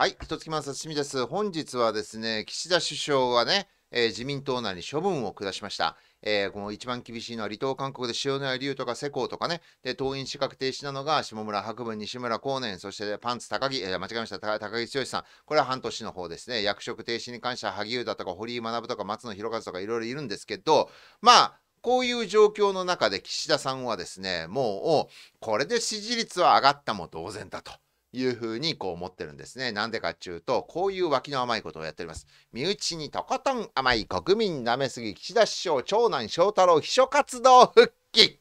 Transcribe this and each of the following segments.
はい、一月間さです。本日はですね、岸田首相はね、えー、自民党内に処分を下しました。えー、この一番厳しいのは離党勧告で塩谷龍とか世耕とかね、で、党員資格停止なのが下村博文、西村光年、そしてパンツ高木、えー、間違えました、高木剛さん。これは半年の方ですね。役職停止に関しては萩生田とか堀井学とか松野博一とかいろいろいるんですけど、まあ、こういう状況の中で岸田さんはですね、もう、これで支持率は上がったも同然だと。いうふうにこう思ってるんですね。なんでかっていうと、こういう脇の甘いことをやっております。身内にとことん甘い国民舐めすぎ岸田首相、長男翔太郎秘書活動復帰。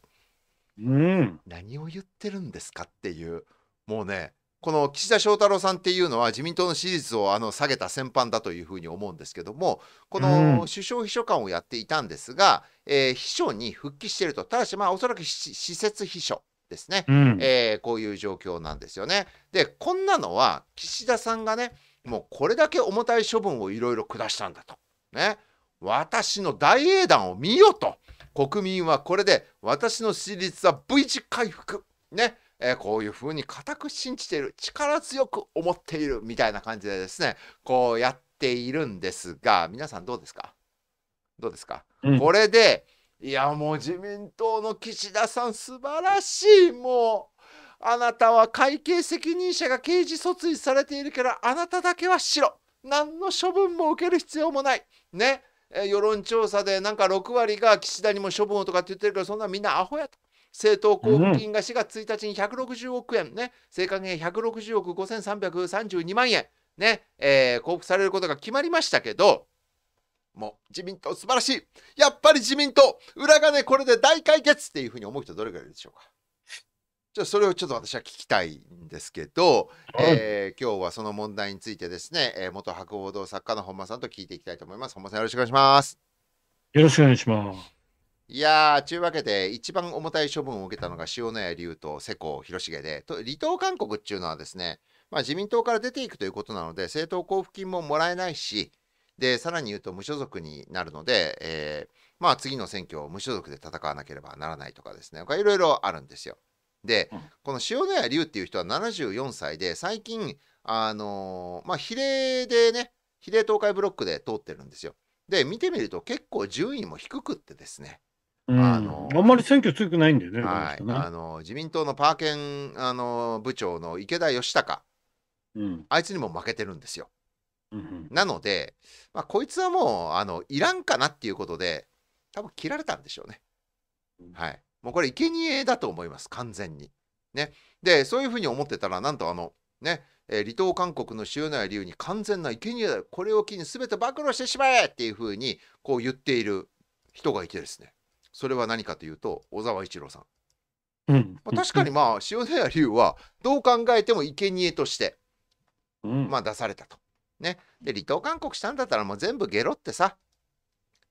うん、何を言ってるんですかっていう、もうね、この岸田翔太郎さんっていうのは自民党の支持率をあの下げた先般だというふうに思うんですけどもこの首相秘書官をやっていたんですが、えー、秘書に復帰しているとただしまあおそらく施設秘書ですね、うん、えー、こういう状況なんですよね。でこんなのは岸田さんがねもうこれだけ重たい処分をいろいろ下したんだと、ね、私の大英断を見よと国民はこれで私の支持率は V 字回復、ねえー、こういうふうに固く信じている力強く思っているみたいな感じでですねこうやっているんですが皆さんどうですかどうですか、うん、これでいやもう自民党の岸田さん素晴らしいもうあなたは会計責任者が刑事訴追されているからあなただけは白何の処分も受ける必要もないね世論調査でなんか6割が岸田にも処分をとかって言ってるからそんなみんなアホやと。政党交付金が4月1日に160億円ね、政官権160億5332万円ね、えー、交付されることが決まりましたけど、もう自民党素晴らしいやっぱり自民党裏金これで大解決っていうふうに思う人どれぐらいいるでしょうかゃあそれをちょっと私は聞きたいんですけど、えー、今日はその問題についてですね、えー、元博報堂作家の本間さんと聞いていきたいと思います。本間さんよろしくお願いします。よろしくお願いします。いやー、ちゅうわけで、一番重たい処分を受けたのが塩谷龍と世耕広重で、と離党勧告っていうのはですね、まあ、自民党から出ていくということなので、政党交付金ももらえないし、で、さらに言うと無所属になるので、えー、まあ次の選挙を無所属で戦わなければならないとかですね、いろいろあるんですよ。で、この塩谷龍っていう人は74歳で、最近、あのー、まあ比例でね、比例東海ブロックで通ってるんですよ。で、見てみると結構順位も低くってですね、あのあんまり選挙強くないんだよね。はい、ねあの自民党のパーケンあの部長の池田義孝、うん、あいつにも負けてるんですよ。なので、まあ、こいつはもうあのいらんかなっていうことで多分切られたんでしょうね。はい、もうこれ生贄だと思います完全に。ね、でそういうふうに思ってたらなんとあのね離島韓国の塩内流に完全な生贄だこれを機に全て暴露してしまえっていうふうにこう言っている人がいてですねそれは何かというと小沢一郎さん。まあ、確かにまあ塩谷龍はどう考えても生贄として、まあ出されたとね。で、離党勧告したんだったらもう全部ゲロってさ。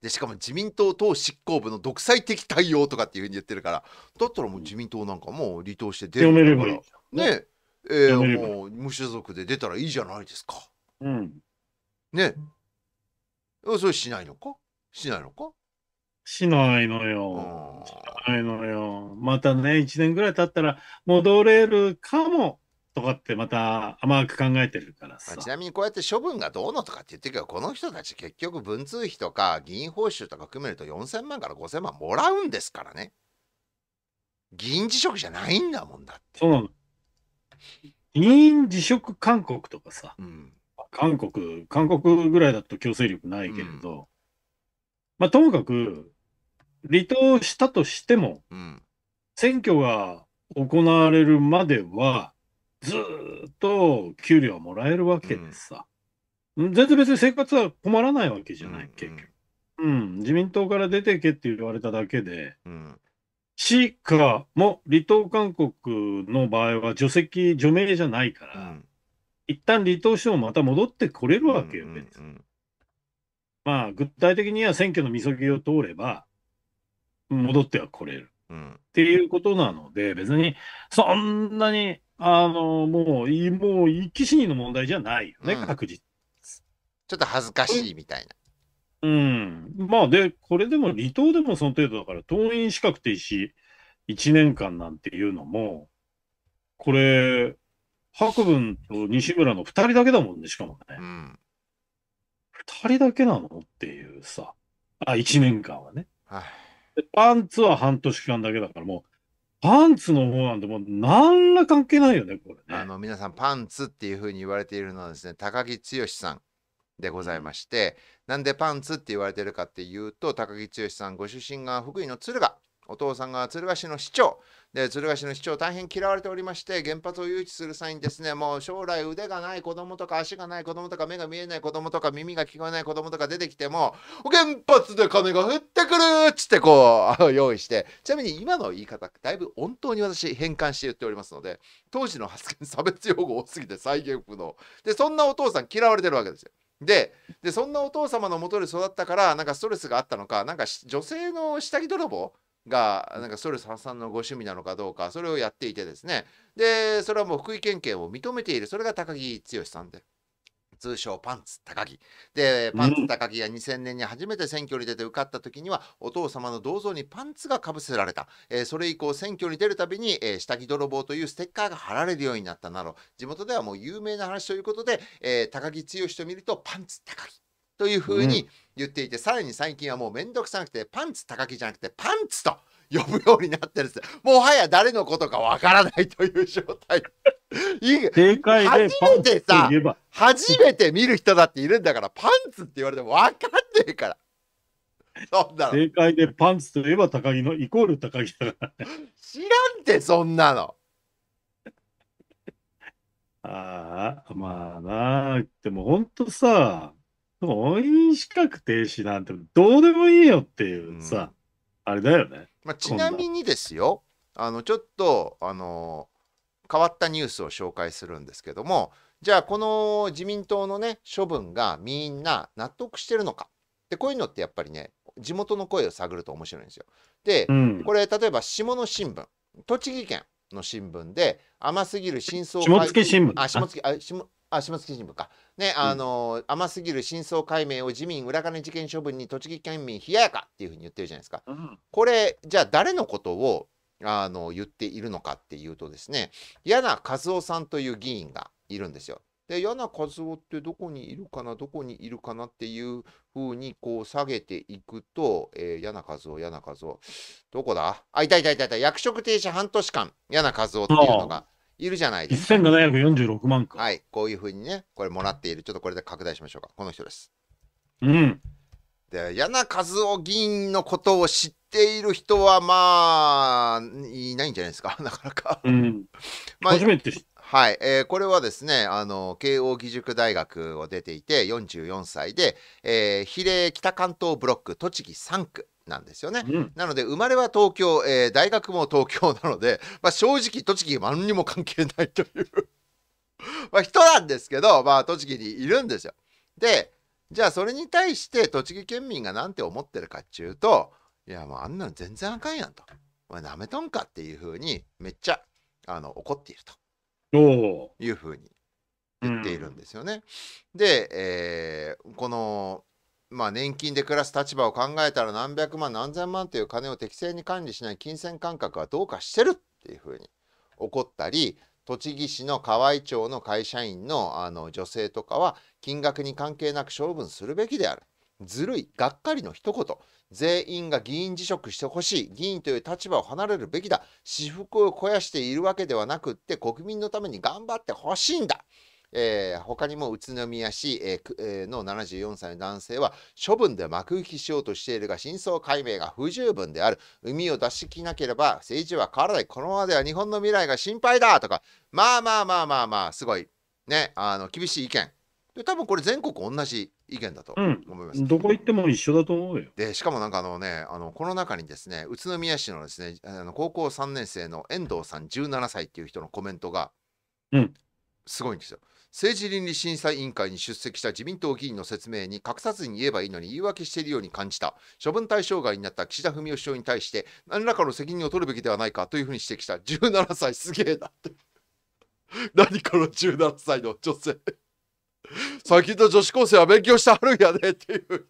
で、しかも自民党党執行部の独裁的対応とかっていうふうに言ってるから、だったらもう自民党なんかもう離党して出るから。ねねえー、もう無所属で出たらいいじゃないですか。うん。ねそれしないのかしないのかしないのよ。しないのよ。またね、1年ぐらい経ったら戻れるかもとかってまた甘く考えてるからさ、まあ、ちなみにこうやって処分がどうのとかって言ってるけどこの人たち結局文通費とか議員報酬とか含めると4,000万から5,000万もらうんですからね議員辞職じゃないんだもんだってそうなの議員辞職勧告とかさ、うん、韓国韓国ぐらいだと強制力ないけれど、うん、まあともかく離党したとしても、うん、選挙が行われるまではずっと給料もらえるわけですさ。うん、全然別に生活は困らないわけじゃない、結局。うん、自民党から出ていけって言われただけで、うん、市かも離党勧告の場合は除籍、除名じゃないから、うん、一旦離党してもまた戻ってこれるわけよ、別に。うんまあ、具体的には選挙のみそぎを通れば、戻ってはこれる、うん、っていうことなので、別にそんなにあの、もう、いもう、一死にの問題じゃないよね、うん確実。ちょっと恥ずかしいみたいな。うん。まあ、で、これでも離島でもその程度だから、党員資格停止1年間なんていうのも、これ、白文と西村の2人だけだもんね、しかもねう。ん。2人だけなのっていうさ。あ、1年間はね。はい。パンツは半年間だけだから、もう、パンツの方なんてもう何ら関係ないよね、これ、ね、あの皆さん、パンツっていうふうに言われているのはですね、高木剛さんでございまして、なんでパンツって言われてるかっていうと、高木剛さん、ご出身が福井の敦賀、お父さんが敦賀市の市長、で鶴ヶ市の市長大変嫌われておりまして原発を誘致する際にですねもう将来腕がない子供とか足がない子供とか目が見えない子供とか耳が聞こえない子供とか出てきても原発で金が降ってくるっつってこう用意してちなみに今の言い方だいぶ本当に私変換して言っておりますので当時の発言差別用語多すぎて再現不能でそんなお父さん嫌われてるわけですよ。でそんなお父様のもとで育ったからなんかストレスがあったのかなんか女性の下着泥棒がなんかストレス発散のご趣味なのかどうかそれをやっていてですねでそれはもう福井県警を認めているそれが高木剛さんで。通称パンツ高木でパンツ高木が2000年に初めて選挙に出て受かった時にはお父様の銅像にパンツがかぶせられた、えー、それ以降選挙に出るたびに、えー、下着泥棒というステッカーが貼られるようになったなど地元ではもう有名な話ということで、えー、高木剛と見るとパンツ高木というふうに言っていて、うん、さらに最近はもう面倒くさくてパンツ高木じゃなくてパンツと呼ぶようになってるんですもはや誰のことかわからないという状態正解で初めてさ初めて見る人だっているんだからパンツって言われても分かんねえから。そんな正解でパンツといえば高木のイコール高木だから、ね、知らんてそんなのああまあなでもほんとさそういう資格停止なんてどうでもいいよっていうさ、あれだよね。まあ、ちなみにですよ、あのちょっとあの変わったニュースを紹介するんですけども、じゃあこの自民党のね処分がみんな納得してるのか。でこういうのってやっぱりね地元の声を探ると面白いんですよ。で、うん、これ例えば下野新聞栃木県の新聞で甘すぎる真相下野新聞あ下野あ、下関新聞か。ね、あのー、甘すぎる真相解明を自民裏金事件処分に栃木県民冷ややかっていうふうに言ってるじゃないですか。うん、これ、じゃあ誰のことをあの言っているのかっていうとですね、柳和夫さんという議員がいるんですよ。で、柳和夫ってどこにいるかな、どこにいるかなっていうふうにこう下げていくと、えー、柳和夫、柳和夫、どこだあ、いたいたいたいた、役職停止半年間、柳和夫っていうのが。うんいるじゃないですか。1746万か。はい、こういうふうにね、これもらっている。ちょっとこれで拡大しましょうか。この人です。うん。で、柳和夫議員のことを知っている人は、まあ、いないんじゃないですか、なかなか。うん。まあ、初めてはい、えー、これはですねあの慶應義塾大学を出ていて44歳で、えー、比例北関東ブロック栃木3区なんですよね、うん、なので生まれは東京、えー、大学も東京なので、まあ、正直栃木何にも関係ないという ま人なんですけど、まあ、栃木にいるんですよ。でじゃあそれに対して栃木県民が何て思ってるかっちゅうといやもうあんなの全然あかんやんと。お前なめとんかっていうふうにめっちゃあの怒っているというふうに言っているんですよね。うん、で、えー、このまあ、年金で暮らす立場を考えたら何百万何千万という金を適正に管理しない金銭感覚はどうかしてるっていうふうに怒ったり栃木市の河合町の会社員のあの女性とかは金額に関係なく処分するべきである。ずるい、がっかりの一言、全員が議員辞職してほしい、議員という立場を離れるべきだ、私服を肥やしているわけではなくって国民のために頑張ってほしいんだ。えー、他にも宇都宮市、えー、の74歳の男性は処分で幕引きしようとしているが真相解明が不十分である海を出し切なければ政治は変わらないこのままでは日本の未来が心配だとかまあまあまあまあまあすごいねあの厳しい意見で多分これ全国同じ意見だと思います、うん、どこ行っても一緒だと思うよでしかもなんかあのねあのこの中にですね宇都宮市のですねあの高校3年生の遠藤さん17歳っていう人のコメントが、うん、すごいんですよ政治倫理審査委員会に出席した自民党議員の説明に隠さずに言えばいいのに言い訳しているように感じた処分対象外になった岸田文雄首相に対して何らかの責任を取るべきではないかというふうに指摘した17歳すげえなって何この17歳の女性最近の女子高生は勉強してはるんやでっていう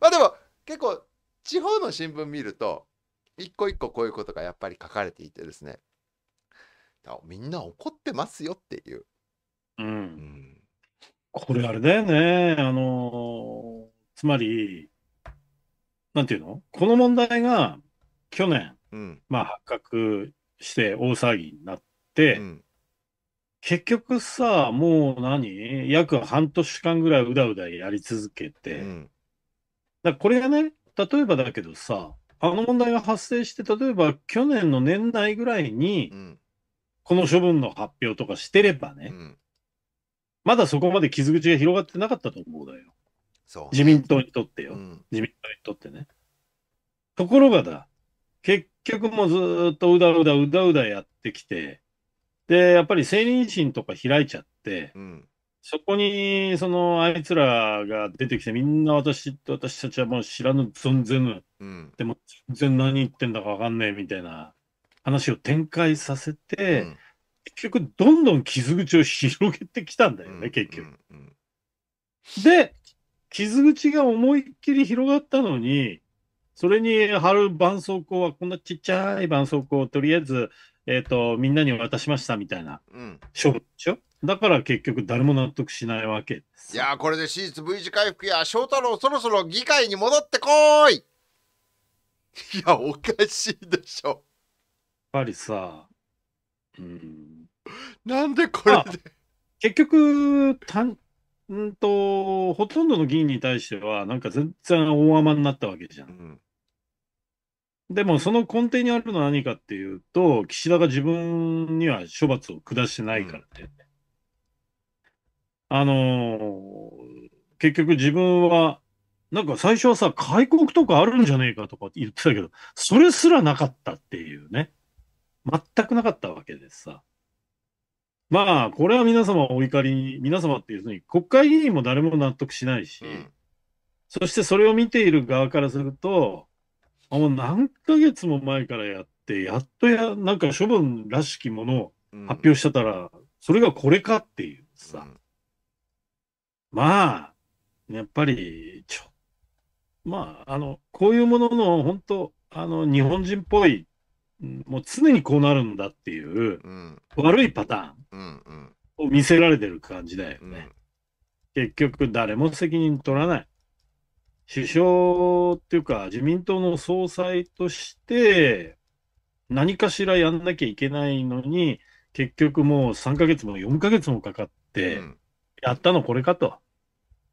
まあでも結構地方の新聞見ると一個一個こういうことがやっぱり書かれていてですねみんな怒ってますよっていう。うん。うん、これあれだよね。あのつまり、なんていうのこの問題が去年、うん、まあ発覚して大騒ぎになって、うん、結局さ、もう何約半年間ぐらいうだうだやり続けて、うん、だこれがね、例えばだけどさ、あの問題が発生して、例えば去年の年内ぐらいに、この処分の発表とかしてればね、うん、まだそこまで傷口が広がってなかったと思うだよ。そう、自民党にとってよ、うん、自民党にとってね。ところがだ、結局もずっとうだうだうだうだやってきて、で、やっぱり政倫審とか開いちゃって、うん、そこに、その、あいつらが出てきて、みんな私、と私たちはもう知らぬ、存ぜぬ、うん、でも、全然何言ってんだかわかんねえみたいな話を展開させて、うん、結局どんどん傷口を広げてきたんだよね、うん、結局。うん、で、傷口が思いっきり広がったのに、それに貼る絆創膏はこんなちっちゃい絆創膏をとりあえず、えっ、ー、と、みんなに渡しましたみたいな、勝負でしょだから結局誰も納得しないわけです。いやこれで手術 V 字回復や翔太郎そろそろ議会に戻ってこいいやおかしいでしょ。ぱりさ、うん、なんでこれで、結局たんんとほとんどの議員に対してはなんか全然大甘になったわけじゃん。うんでもその根底にあるのは何かっていうと、岸田が自分には処罰を下してないからって、うん、あのー、結局自分は、なんか最初はさ、開国とかあるんじゃねえかとか言ってたけど、それすらなかったっていうね。全くなかったわけですさ。まあ、これは皆様お怒りに、皆様っていうふうに、国会議員も誰も納得しないし、うん、そしてそれを見ている側からすると、もう何ヶ月も前からやって、やっとや、なんか処分らしきものを発表してたら、うん、それがこれかっていうさ。うん、まあ、やっぱり、ちょ、まあ、あの、こういうものの、本当あの、日本人っぽいもう常にこうなるんだっていう、うん、悪いパターンを見せられてる感じだよね。うん結局誰も責任取らない。首相っていうか自民党の総裁として何かしらやんなきゃいけないのに結局もう3ヶ月も4ヶ月もかかってやったのこれかと。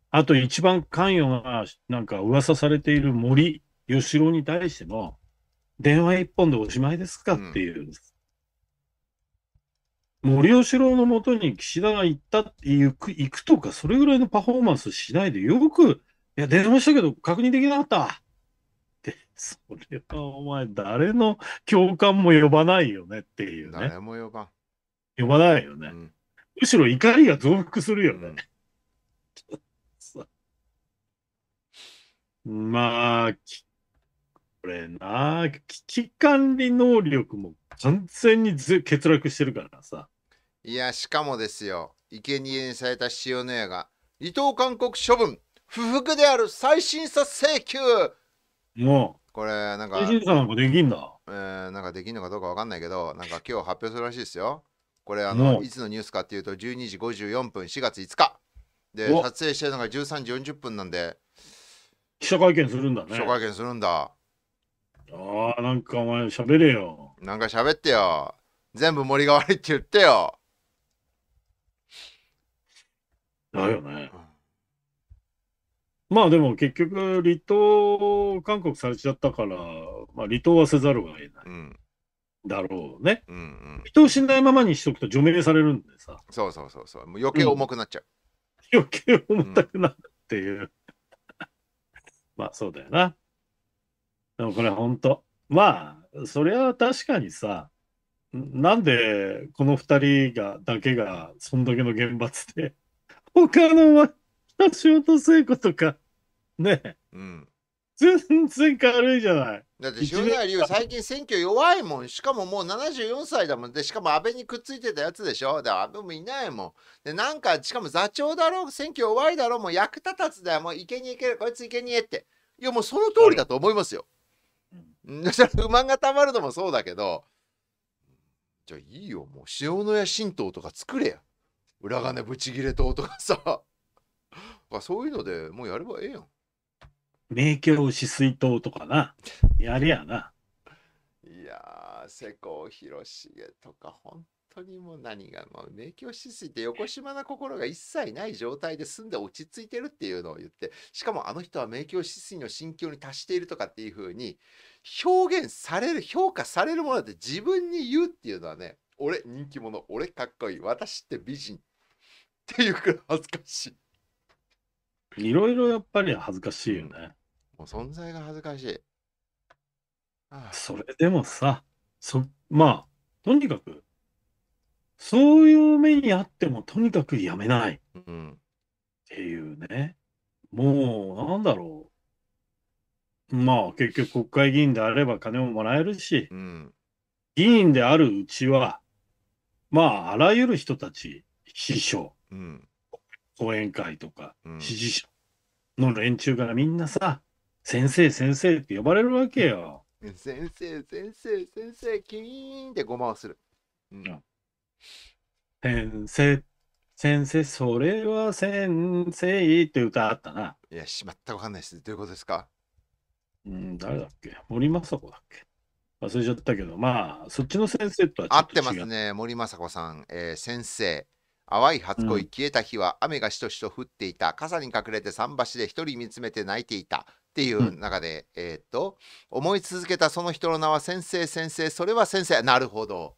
あと一番関与がなんか噂されている森喜朗に対しても電話一本でおしまいですかっていう。うん、森喜朗のもとに岸田が行った行く、行くとか、それぐらいのパフォーマンスしないで、よく、いや、電話したけど確認できなかった。って、それはお前、誰の共感も呼ばないよねっていうね。誰も呼ばん。呼ばないよね。うん、むしろ怒りが増幅するよね。うん、まあ、きこれな、危機管理能力も完全にず欠落してるからさ。いや、しかもですよ、生贄にされた塩の屋が、離島勧告処分、不服である再審査請求もう、これ、なんか、再審査なんかできんだ。えー、なんかできんのかどうかわかんないけど、なんか今日発表するらしいですよ。これ、あの、いつのニュースかっていうと、12時54分、4月5日。で、撮影してるのが13時40分なんで、記者会見するんだね。記者会見するんだ。ああ、なんかお前喋れよ。なんか喋ってよ。全部森が悪いって言ってよ。だよね。まあでも結局、離島、韓国されちゃったから、まあ離島はせざるを得ない。うん、だろうね。うんうん、人を死んだままにしとくと除名されるんでさ。そうそうそうそう。もう余計重くなっちゃう。うん、余計重たくなるっていう。まあそうだよな。でもこれ本当まあそりゃ確かにさなんでこの2人がだけがそんだけの厳罰で他の橋本聖子とかねうん、全然軽いじゃない。だって塩谷龍最近選挙弱いもんしかももう74歳だもんでしかも安倍にくっついてたやつでしょで安倍もいないもんでなんかしかも座長だろう選挙弱いだろうもう役立たずだよもういけにいけるこいついけにえっていやもうその通りだと思いますよ。はいそ不満がたまるのもそうだけど、じゃあいいよ、もう塩の屋神道とか作れや。裏金ブチ切れ党とかさ。そういうのでもうやればええやん。名教止水党とかな。やれやな。いや世耕広重とか、本当にもう何が、もう名教止水って横島な心が一切ない状態で住んで落ち着いてるっていうのを言って、しかもあの人は名教止水の心境に達しているとかっていうふうに、表現される評価されるものだって自分に言うっていうのはね俺人気者俺かっこいい私って美人っていうくらい恥ずかしいいろいろやっぱり恥ずかしいよねもう存在が恥ずかしいああそれでもさそまあとにかくそういう目にあってもとにかくやめないっていうね、うん、もうなんだろうまあ、結局国会議員であれば金ももらえるし、うん、議員であるうちは、まあ、あらゆる人たち、師匠、うん、講演会とか、支持者の連中からみんなさ、先生、先生って呼ばれるわけよ。先生、先生、先生、キーンってごまをする。うん、先生、先生、それは先生って歌あったな。いや、しまったわかんないです。どういうことですかうん、誰だっけ森政子だっけ忘れちゃったけど、まあ、そっちの先生とは合ってますね、森政子さん。えー、先生、淡い初恋、消えた日は雨がしとしと降っていた、うん、傘に隠れて桟橋で一人見つめて泣いていた。っていう中で、うん、えっと、思い続けたその人の名は先生、先生、それは先生、なるほど。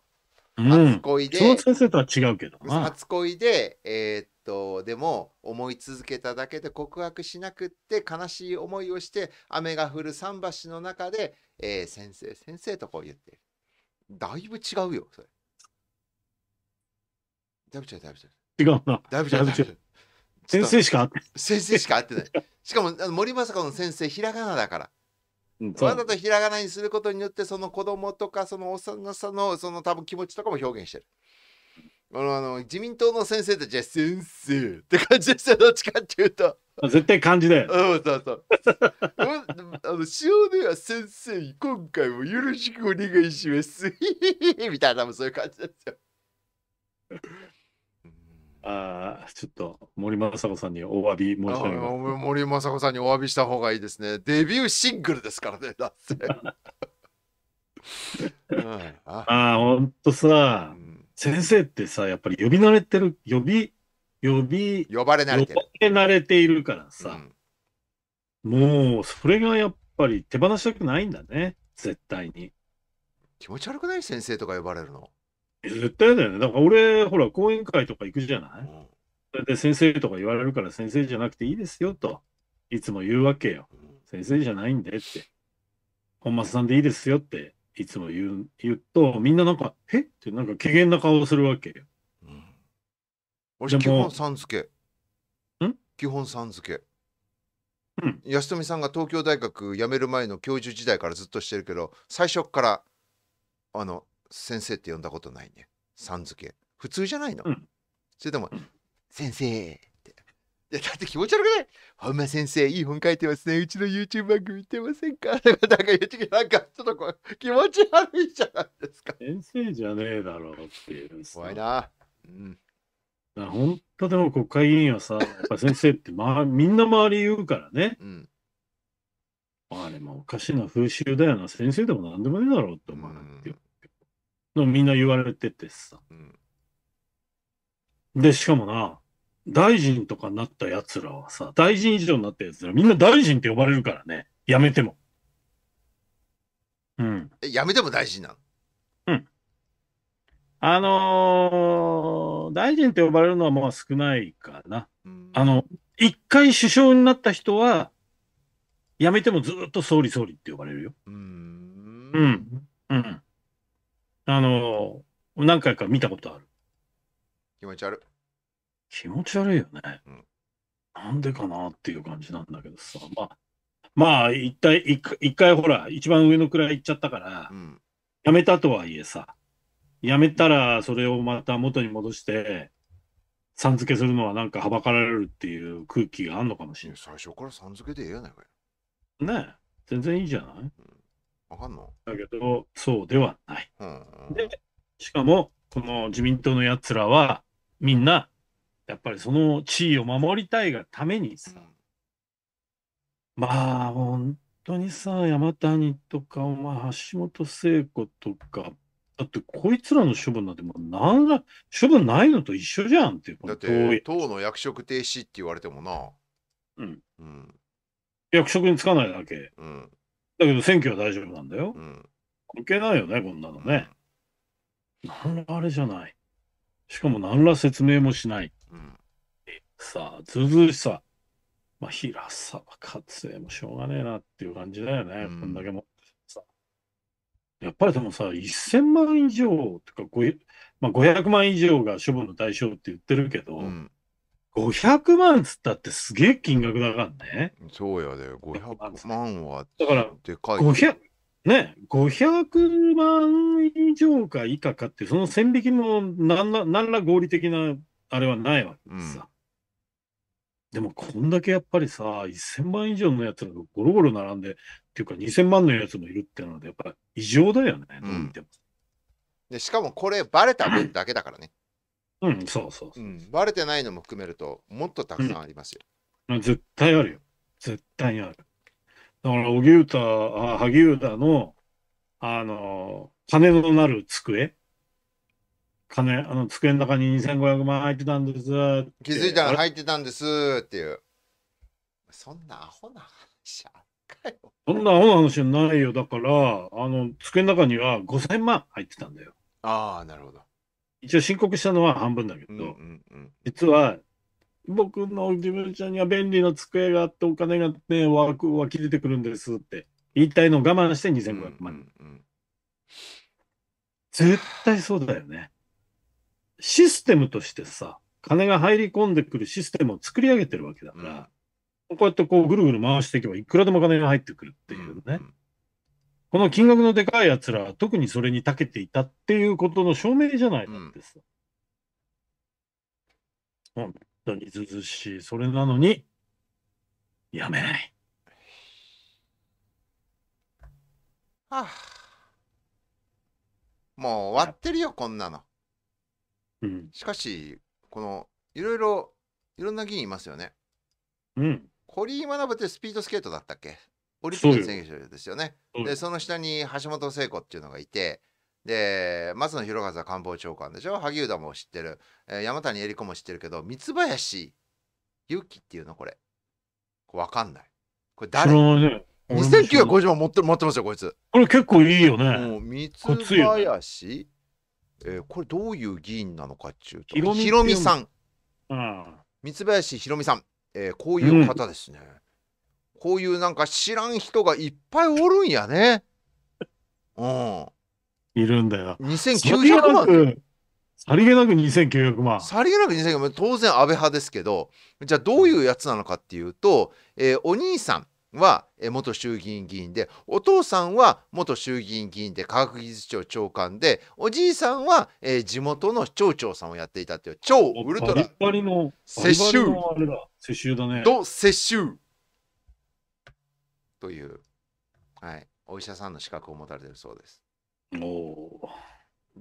初恋で、うん、その先生とは違うけど初恋で、えー、とでも思い続けただけで告白しなくって悲しい思いをして雨が降る桟橋の中で、えー、先生先生とこう言ってるだいぶ違うよそれだいぶ違うだいぶ違う違うな。だいぶ違う。違う先生しかってない。先生しか会ってない。しかも、あの森まさかの先生、ひらがなだから。わざとひらがなにすることによって、その子供とか、その幼さの、その多分気持ちとかも表現してる。あのあの自民党の先生たちは先生って感じですよどっちかっていうと絶対感じだようんそうそうあの塩では先生今回もよろしくお願いします みたいなもそういう感じですよああ、ちょっと森政子さんにお詫び申し上げます。森政子さんにお詫びした方がいいですね。デビューシングルですからね、だって。ああ、ほんとさ、うん先生ってさ、やっぱり呼び慣れてる、呼び、呼び、呼ばれ慣れてる。呼ば慣れているからさ、うん、もう、それがやっぱり手放したくないんだね、絶対に。気持ち悪くない先生とか呼ばれるの。絶対だよね。だから俺、ほら、講演会とか行くじゃない、うん、それで先生とか言われるから先生じゃなくていいですよと、いつも言うわけよ。うん、先生じゃないんでって。本間さんでいいですよっていつも言う言うと、みんななんか、えってなんか、機嫌な顔をするわけ。うん、俺、基本さん付け。ん基本さん付け。うん、安富さんが東京大学辞める前の教授時代からずっとしてるけど最初からあの先生って呼んだことないねさん付け普通じゃないの、うん、それでも「先生いや、だって気持ち悪くない本間先生、いい本書いてますね。うちの YouTube 番組見てませんかか、なんか言ってなんか、ちょっとこう、気持ち悪いじゃないですか。先生じゃねえだろうっていう。怖いな。うん。本当でも国会議員はさ、やっぱ先生って、まあ、みんな周り言うからね。うん。あれもおかしな風習だよな。先生でも何でもねえだろうって思わなくて。うん、みんな言われててさ。うん、で、しかもな、大臣とかなったやつらはさ、大臣以上になったやつら、みんな大臣って呼ばれるからね、やめても。うん。やめても大臣なのうん。あのー、大臣って呼ばれるのはまあ少ないかな。うん、あの、一回首相になった人は、やめてもずっと総理総理って呼ばれるよ。うん。うん。うん。あのー、何回か見たことある。気持ち悪い。気持ち悪いよね。うん、なんでかなっていう感じなんだけどさ。まあ、まあ、一体、一回ほら、一番上の位行っちゃったから、うん、やめたとはいえさ、やめたらそれをまた元に戻して、さん付けするのはなんかはばかられるっていう空気があるのかもしれない。最初からさん付けでええやないかよ。ねえ、全然いいじゃない、うんわかんのだけど、そうではない。うんうん、で、しかも、この自民党のやつらは、みんな、やっぱりその地位を守りたいがためにさ、まあ本当にさ山谷とか、まあ、橋本聖子とかだってこいつらの処分なんてもう何ら処分ないのと一緒じゃんってだって党の役職停止って言われてもな、うん、うん、役職につかないだけ、うん、だけど選挙は大丈夫なんだよ、うん、関係ないよねこんなのね、うん、何らあれじゃないしかも何ら説明もしないさあ、ずずしさ。まあ、平沢勝恵もしょうがねえなっていう感じだよね、うん、こんだけも。さやっぱりでもさ、1000万以上とか、まあ、500万以上が処分の対象って言ってるけど、うん、500万つったってすげえ金額だからね。そうやで、500万はだから、でかい。500ね、500万以上か以下かって、その線引きも何ら合理的なあれはないわけでさ。でも、こんだけやっぱりさ、1000万以上のやつらがゴロゴロ並んで、っていうか2000万のやつもいるってうのは、やっぱ異常だよね、うも。で、しかもこれ、バレた分だけだからね。うん、そうそうそう、うん、バレてないのも含めると、もっとたくさんありますよ。うん、絶対あるよ。絶対にある。だから、荻生田、萩生田の、あの、金のなる机。金、あの、机の中に2500万入ってたんです気づいたら入ってたんですっていう。そんなアホな話あっかよ。そんなアホな話じゃないよ。だから、あの、机の中には5000万入ってたんだよ。ああ、なるほど。一応申告したのは半分だけど、うんうんうん。実は、僕の事務所には便利な机があってお金がね、湧く湧き出てくるんですって言いたいのを我慢して2500万。うんうんうん絶対そうだよね。システムとしてさ、金が入り込んでくるシステムを作り上げてるわけだから、うん、こうやってこうぐるぐる回していけばいくらでも金が入ってくるっていうね。うん、この金額のでかい奴らは特にそれに長けていたっていうことの証明じゃないかです、うん、本当にずずしい。それなのに、やめない。はあ。もう終わってるよ、こんなの。しかしこのいろいろいろんな議員いますよね。うん、堀井学ってスピードスケートだったっけオリンピック選手ですよね。そでその下に橋本聖子っていうのがいてで松野博一官房長官でしょ萩生田も知ってる、えー、山谷絵里子も知ってるけど三林勇気っていうのこれ分かんない。これ誰2950万持って持ってますよこいつ。これ結構いいよね。もう三林えー、これどういう議員なのかっちゅうとひろみさん、うん、三林ひろみさん、えー、こういう方ですね、うん、こういうなんか知らん人がいっぱいおるんやねうんいるんだよ2900万さりげなく2900万さりげなく2900万当然安倍派ですけどじゃあどういうやつなのかっていうと、えー、お兄さんは元衆議院議員でお父さんは元衆議院議員で科学技術庁長官でおじいさんは、えー、地元の町長さんをやっていたっていう超ウルトラ世襲世襲と世襲という、はい、お医者さんの資格を持たれてるそうです。おお。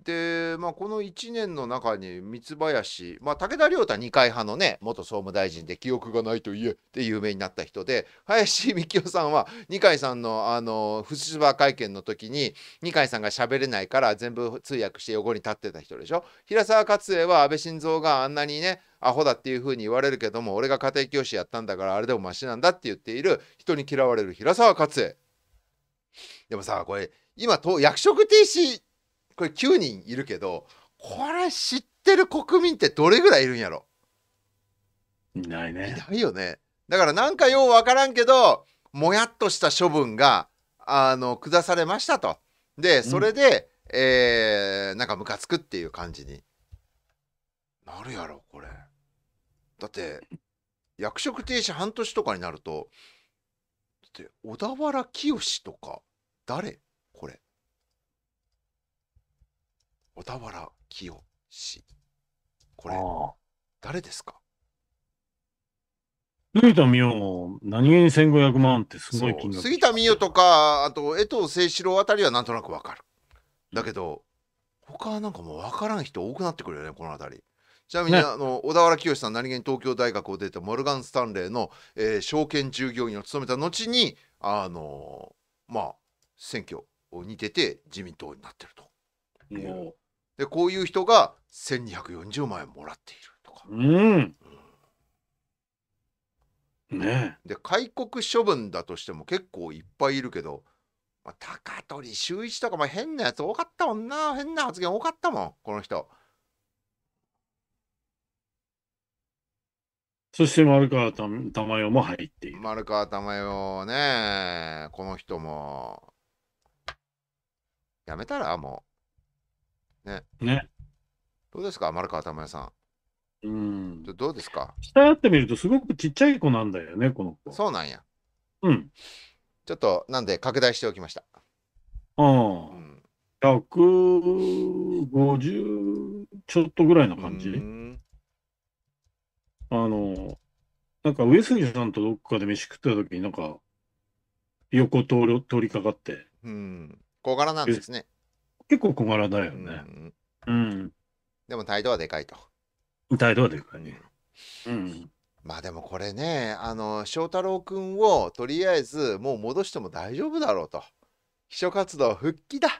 で、まあ、この1年の中に三林、まあ、武田良太二階派のね元総務大臣で記憶がないと言えって有名になった人で林幹雄さんは二階さんのあの不出馬会見の時に二階さんが喋れないから全部通訳して横に立ってた人でしょ平沢勝栄は安倍晋三があんなにねアホだっていうふうに言われるけども俺が家庭教師やったんだからあれでもマシなんだって言っている人に嫌われる平沢勝栄でもさこれ今と役職停止これ9人いるけどこれ知ってる国民ってどれぐらいいるんやろいないね。いないよね。だからなんかようわからんけどもやっとした処分があの下されましたと。でそれで、うん、えー、なんかムカつくっていう感じになるやろこれ。だって役職停止半年とかになるとだって小田原清とか誰小田原清志。これ、誰ですか杉田美桜何気に1500万ってすごい金額。杉田美桜とか、あと江藤清志郎あたりはなんとなくわかる。だけど、他はなんかもうわからん人多くなってくるよね、このあたり。ちなみに、ね、あの小田原清さん何気に東京大学を出てモルガン・スタンレーの、えー、証券従業員を務めた後にあのー、まあ選挙に出て自民党になってると。でこういう人が1240万円もらっているとか。うんね、で開国処分だとしても結構いっぱいいるけど、まあ、高取修一とかも変なやつ多かったもんな変な発言多かったもんこの人。そして丸川たま代も入っている。丸川ま代ねこの人もやめたらもう。ね。ね。どうですか、丸川珠代さん。うん。どうですか下やってみると、すごくちっちゃい子なんだよね、この子。そうなんや。うん。ちょっと、なんで、拡大しておきました。うん。うん、150ちょっとぐらいの感じ。あの、なんか上杉さんとどっかで飯食ってた時になんか横通り通りかかって。うん。小柄なんですね。結構小柄だよね。うん。うん、でも態度はでかいと。態度はでかいね。うん。まあでもこれね、あの、翔太郎君をとりあえずもう戻しても大丈夫だろうと。秘書活動復帰だっ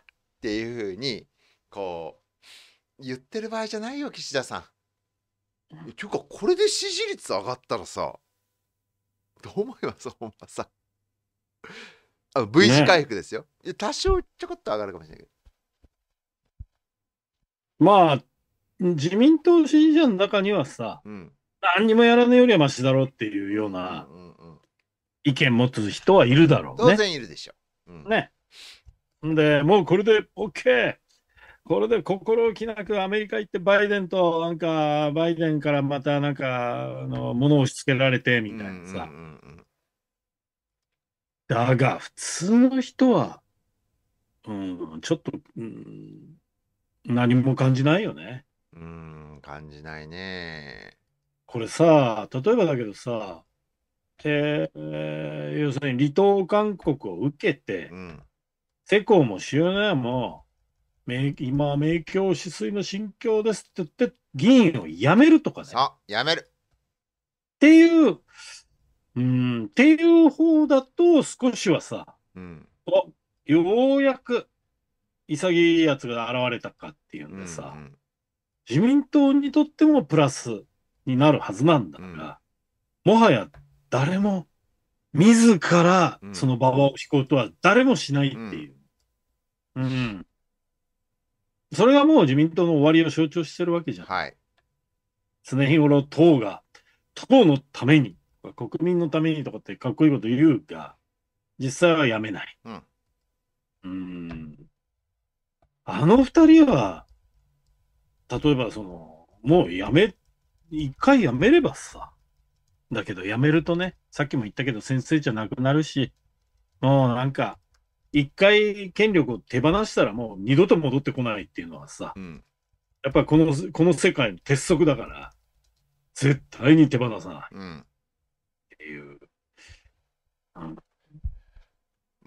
ていうふうに、こう、言ってる場合じゃないよ、岸田さん。っていうか、これで支持率上がったらさ、どう思います本間さん。あ V 字回復ですよ、ね。多少ちょこっと上がるかもしれないけど。まあ、自民党支持者の中にはさ、何にもやらないよりはましだろうっていうような意見持つ人はいるだろうね。当然いるでしょ。うん、ね。で、もうこれで OK! これで心置きなくアメリカ行ってバイデンとなんかバイデンからまたなんかあの物を押し付けられてみたいなさ、だが普通の人は、うん、ちょっと、うん、何も感じないよね。うん、感じないね。これさ、例えばだけどさ、えー、要するに離島勧告を受けて、うん、世耕も塩谷も、今、明鏡止水の心境ですって言って、議員を辞めるとかね。あ、辞める。っていう、うん、っていう方だと少しはさ、うん、ようやく潔いやつが現れたかっていうんでさ、うんうん、自民党にとってもプラスになるはずなんだから、うん、もはや誰も、自らその馬場を引こうとは誰もしないっていう。うん。うん、それがもう自民党の終わりを象徴してるわけじゃん。はい。常日頃党が、党のために、国民のためにとかってかっこいいこと言うが、実際はやめない。うん。うんあの二人は、例えばその、もうやめ、一回やめればさ、だけどやめるとね、さっきも言ったけど先生じゃなくなるし、もうなんか、一回権力を手放したらもう二度と戻ってこないっていうのはさ、うん、やっぱりこの、この世界の鉄則だから、絶対に手放さない。っていう。うん、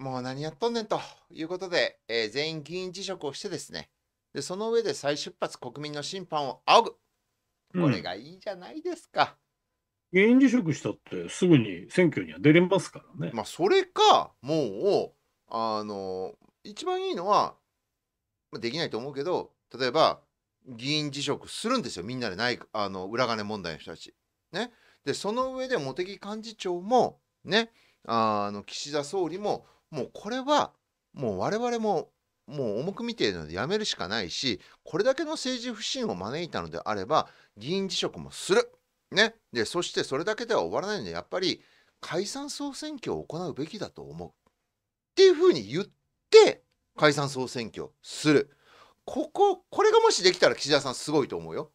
もう何やっとんねんということで、えー、全員議員辞職をしてですねでその上で再出発国民の審判を仰ぐこれがいいじゃないですか、うん、議員辞職したってすぐに選挙には出れますからねまあそれかもうあの一番いいのはできないと思うけど例えば議員辞職するんですよみんなでないあの裏金問題の人たち。ね、でその上で茂木幹事長もねあの岸田総理ももうこれはもう我々ももう重く見ているのでやめるしかないしこれだけの政治不信を招いたのであれば議員辞職もする、ね、でそしてそれだけでは終わらないのでやっぱり解散総選挙を行うべきだと思うっていうふうに言って解散総選挙するこここれがもしできたら岸田さんすごいと思うよ。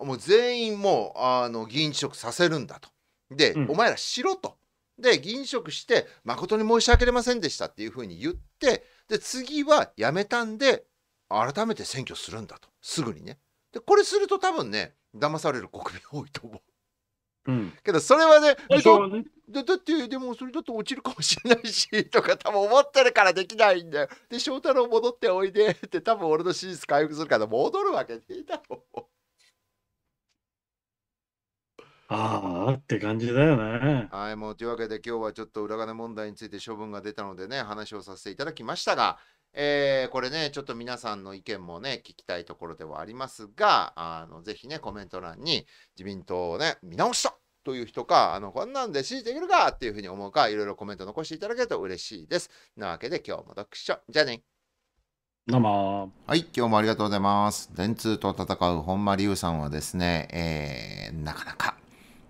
もう全員もうあの議員辞職させるんだと。で、うん、お前らしろと。で議員職して誠に申し訳ありませんでしたっていうふうに言ってで次は辞めたんで改めて選挙するんだとすぐにねでこれすると多分ね騙される国民多いと思う。うん、けどそれはねだだってでもそれだと落ちるかもしれないしとか多分思ってるからできないんだよ。で翔太郎戻っておいでって多分俺の支持率回復するから戻るわけいいだろう。ああって感じだよね。はい、もうというわけで今日はちょっと裏金問題について処分が出たのでね、話をさせていただきましたが、えー、これね、ちょっと皆さんの意見もね、聞きたいところではありますが、あのぜひね、コメント欄に自民党をね、見直したという人か、あのこんなんで支持できるかっていうふうに思うか、いろいろコメント残していただけると嬉しいです。なわけで今日も読書。じゃあね。どうも。はい、今日もありがとうございます。電通と戦う本間隆さんはですね、えー、なかなか